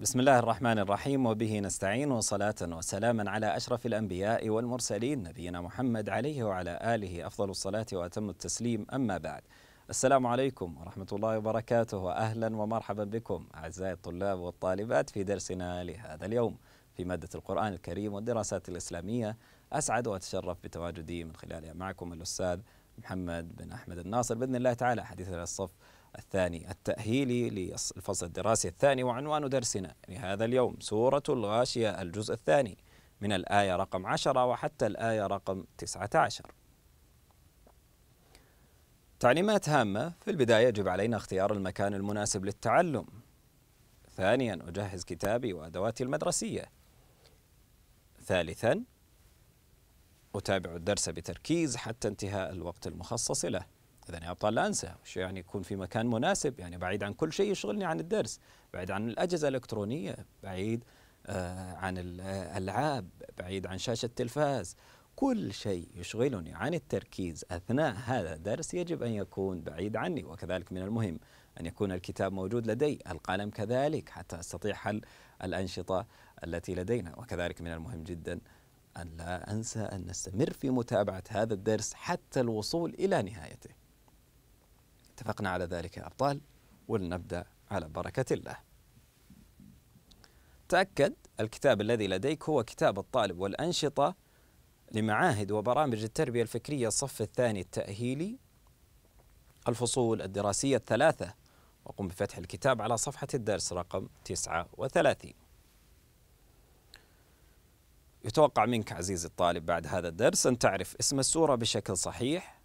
بسم الله الرحمن الرحيم وبه نستعين وصلاة وسلاما على أشرف الأنبياء والمرسلين نبينا محمد عليه وعلى آله أفضل الصلاة وأتم التسليم أما بعد السلام عليكم ورحمة الله وبركاته وأهلا ومرحبا بكم أعزائي الطلاب والطالبات في درسنا لهذا اليوم في مادة القرآن الكريم والدراسات الإسلامية أسعد وأتشرف بتواجدي من خلالها معكم الأستاذ محمد بن أحمد الناصر بإذن الله تعالى حديثنا الصف الثاني التأهيلي للفصل الدراسي الثاني وعنوان درسنا لهذا يعني اليوم سورة الغاشية الجزء الثاني من الآية رقم 10 وحتى الآية رقم 19 تعليمات هامة في البداية يجب علينا اختيار المكان المناسب للتعلم ثانيا أجهز كتابي وأدواتي المدرسية ثالثا أتابع الدرس بتركيز حتى انتهاء الوقت المخصص له اذا يا ابطال لا انسى يعني يكون في مكان مناسب يعني بعيد عن كل شيء يشغلني عن الدرس بعيد عن الاجهزه الالكترونيه بعيد آه عن الالعاب بعيد عن شاشه التلفاز كل شيء يشغلني عن التركيز اثناء هذا الدرس يجب ان يكون بعيد عني وكذلك من المهم ان يكون الكتاب موجود لدي القلم كذلك حتى استطيع حل الانشطه التي لدينا وكذلك من المهم جدا ان لا انسى ان نستمر في متابعه هذا الدرس حتى الوصول الى نهايته اتفقنا على ذلك يا أبطال ولنبدأ على بركة الله تأكد الكتاب الذي لديك هو كتاب الطالب والأنشطة لمعاهد وبرامج التربية الفكرية الصف الثاني التأهيلي الفصول الدراسية الثلاثة وقم بفتح الكتاب على صفحة الدرس رقم 39 يتوقع منك عزيزي الطالب بعد هذا الدرس أن تعرف اسم السورة بشكل صحيح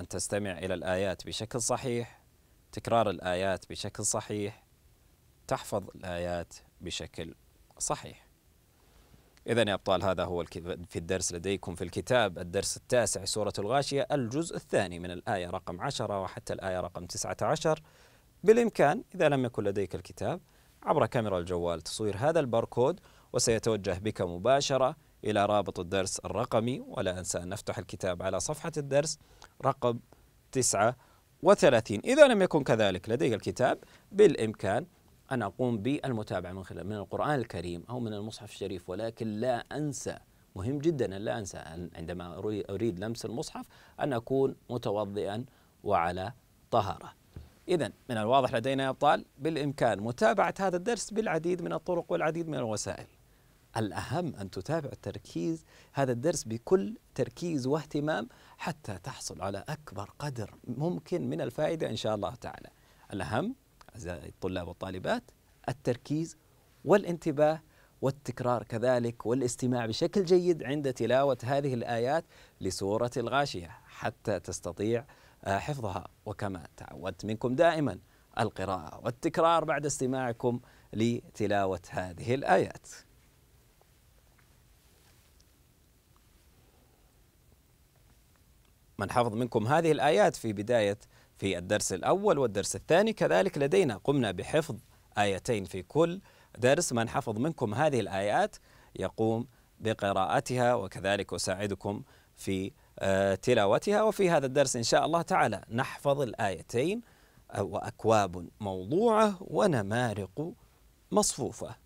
أن تستمع إلى الآيات بشكل صحيح تكرار الآيات بشكل صحيح تحفظ الآيات بشكل صحيح إذا يا أبطال هذا هو في الدرس لديكم في الكتاب الدرس التاسع سورة الغاشية الجزء الثاني من الآية رقم عشرة وحتى الآية رقم تسعة عشر بالإمكان إذا لم يكن لديك الكتاب عبر كاميرا الجوال تصوير هذا الباركود وسيتوجه بك مباشرة إلى رابط الدرس الرقمي ولا أنسى أن نفتح الكتاب على صفحة الدرس رقم 39 إذا لم يكن كذلك لديك الكتاب بالإمكان أن أقوم بالمتابعة من خلال من القرآن الكريم أو من المصحف الشريف ولكن لا أنسى مهم جدا أن لا أنسى أن عندما أريد لمس المصحف أن أكون متوضئا وعلى طهارة إذا من الواضح لدينا يا أبطال بالإمكان متابعة هذا الدرس بالعديد من الطرق والعديد من الوسائل الأهم أن تتابع التركيز هذا الدرس بكل تركيز واهتمام حتى تحصل على أكبر قدر ممكن من الفائدة إن شاء الله تعالى الأهم أعزائي الطلاب والطالبات التركيز والانتباه والتكرار كذلك والاستماع بشكل جيد عند تلاوة هذه الآيات لسورة الغاشية حتى تستطيع آه، حفظها وكما تعودت منكم دائما القراءة والتكرار بعد استماعكم لتلاوة هذه الآيات من حفظ منكم هذه الآيات في بداية في الدرس الأول والدرس الثاني كذلك لدينا قمنا بحفظ آيتين في كل درس من حفظ منكم هذه الآيات يقوم بقراءتها وكذلك أساعدكم في آه، تلاوتها وفي هذا الدرس إن شاء الله تعالى نحفظ الآيتين وأكواب موضوعة ونمارق مصفوفة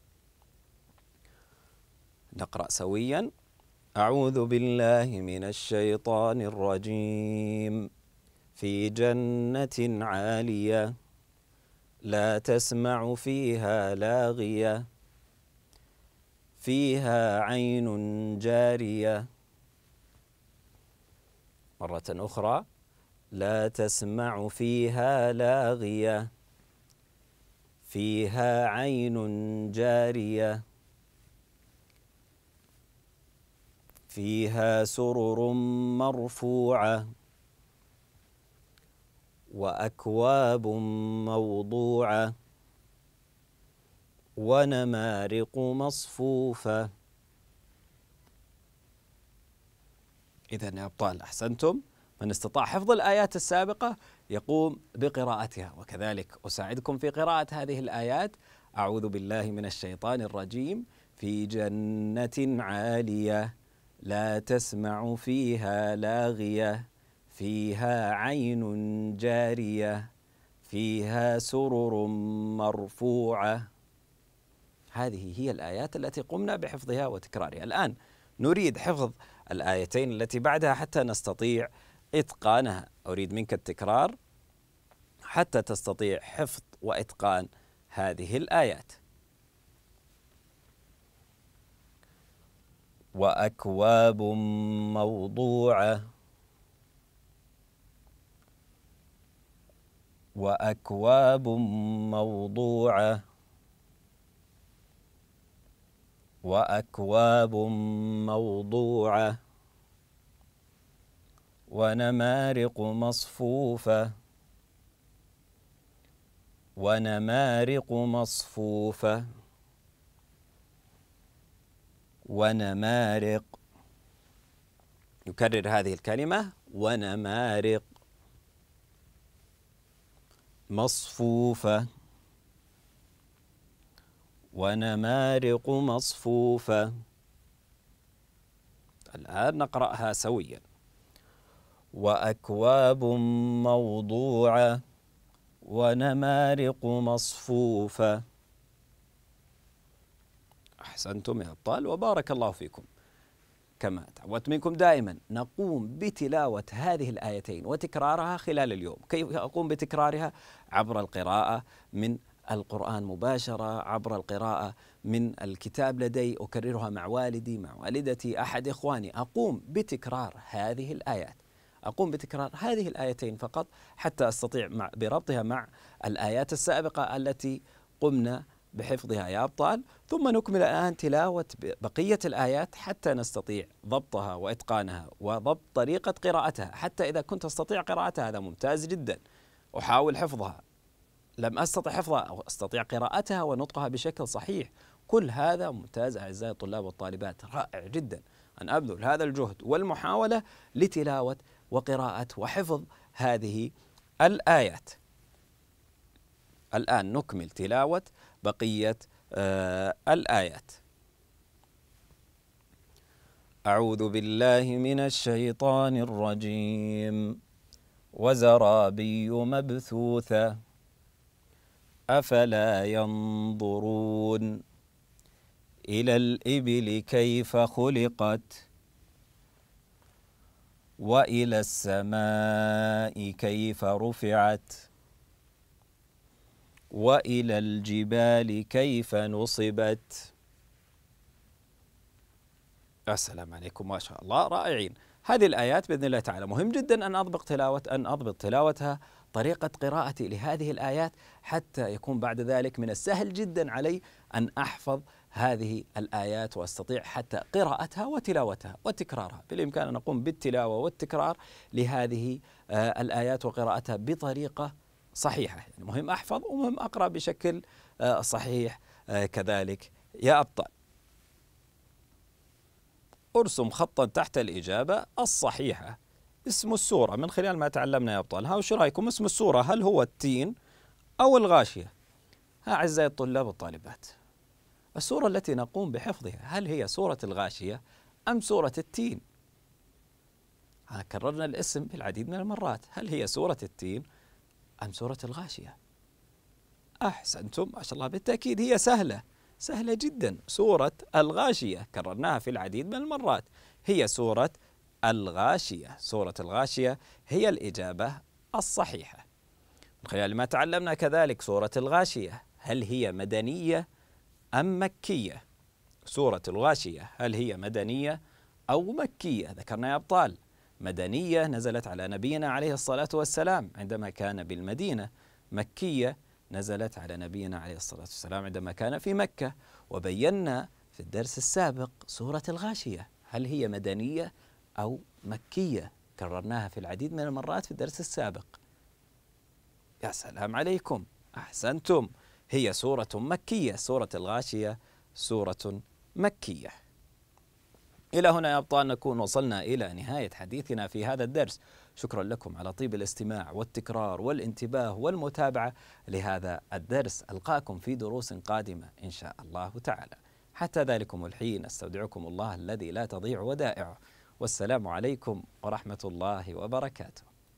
نقرأ سويا أعوذ بالله من الشيطان الرجيم في جنة عالية لا تسمع فيها لاغية فيها عين جارية مرة أخرى لا تسمع فيها لاغية فيها عين جاريه فيها سرر مرفوعة وأكواب موضوعة ونمارق مصفوفة إذا يا أبطال أحسنتم من استطاع حفظ الآيات السابقة يقوم بقراءتها وكذلك أساعدكم في قراءة هذه الآيات أعوذ بالله من الشيطان الرجيم في جنة عالية لا تسمع فيها لاغية فيها عين جارية فيها سرر مرفوعة هذه هي الآيات التي قمنا بحفظها وتكرارها الآن نريد حفظ الآيتين التي بعدها حتى نستطيع إتقانها أريد منك التكرار حتى تستطيع حفظ وإتقان هذه الآيات واكواب موضوعه واكواب موضوعه واكواب موضوعه ونمارق مصفوفه ونمارق مصفوفه ونمارق يكرر هذه الكلمة ونمارق مصفوفة ونمارق مصفوفة الآن نقرأها سويا وأكواب موضوعة ونمارق مصفوفة أحسنتم يا أبطال وبارك الله فيكم كما تعودت منكم دائما نقوم بتلاوة هذه الآيتين وتكرارها خلال اليوم كيف أقوم بتكرارها عبر القراءة من القرآن مباشرة عبر القراءة من الكتاب لدي أكررها مع والدي مع والدتي أحد إخواني أقوم بتكرار هذه الآيات أقوم بتكرار هذه الآيتين فقط حتى أستطيع مع بربطها مع الآيات السابقة التي قمنا بحفظها يا أبطال ثم نكمل الآن تلاوة بقية الآيات حتى نستطيع ضبطها وإتقانها وضبط طريقة قراءتها حتى إذا كنت أستطيع قراءتها هذا ممتاز جدا أحاول حفظها لم أستطع حفظها أو أستطيع قراءتها ونطقها بشكل صحيح كل هذا ممتاز أعزائي الطلاب والطالبات رائع جدا أن أبذل هذا الجهد والمحاولة لتلاوة وقراءة وحفظ هذه الآيات الآن نكمل تلاوة بقية آه، الآيات أعوذ بالله من الشيطان الرجيم وزرابي مبثوثة أفلا ينظرون إلى الإبل كيف خلقت وإلى السماء كيف رفعت والى الجبال كيف نصبت السلام عليكم ما شاء الله رائعين هذه الآيات بإذن الله تعالى مهم جدا أن أضبط تلاوة أن أضبط تلاوتها طريقة قراءتي لهذه الآيات حتى يكون بعد ذلك من السهل جدا علي أن أحفظ هذه الآيات وأستطيع حتى قراءتها وتلاوتها وتكرارها بالإمكان أن أقوم بالتلاوة والتكرار لهذه آه، الآيات وقراءتها بطريقة صحيحة يعني مهم أحفظ ومهم أقرأ بشكل آه، صحيح آه، كذلك يا أبطال ارسم خطا تحت الإجابة الصحيحة اسم السورة من خلال ما تعلمنا يا أبطال ها وش رأيكم اسم السورة هل هو التين أو الغاشية ها أعزائي الطلاب والطالبات السورة التي نقوم بحفظها هل هي سورة الغاشية أم سورة التين؟ كررنا الاسم بالعديد من المرات هل هي سورة التين أم سورة الغاشية أحسنتم ما شاء الله بالتأكيد هي سهلة سهلة جدا سورة الغاشية كررناها في العديد من المرات هي سورة الغاشية سورة الغاشية هي الإجابة الصحيحة من خلال ما تعلمنا كذلك سورة الغاشية هل هي مدنية أم مكية؟ سورة الغاشية هل هي مدنية أو مكية؟ ذكرنا يا أبطال مدنية نزلت على نبينا عليه الصلاة والسلام عندما كان بالمدينة مكية نزلت على نبينا عليه الصلاة والسلام عندما كان في مكة وبينا في الدرس السابق سورة الغاشية هل هي مدنية أو مكية كررناها في العديد من المرات في الدرس السابق يا سلام عليكم أحسنتم هي سورة مكية سورة الغاشية سورة مكية إلى هنا يا أبطال نكون وصلنا إلى نهاية حديثنا في هذا الدرس شكرا لكم على طيب الاستماع والتكرار والانتباه والمتابعة لهذا الدرس ألقاكم في دروس قادمة إن شاء الله تعالى حتى ذلكم الحين استودعكم الله الذي لا تضيع ودائعه والسلام عليكم ورحمة الله وبركاته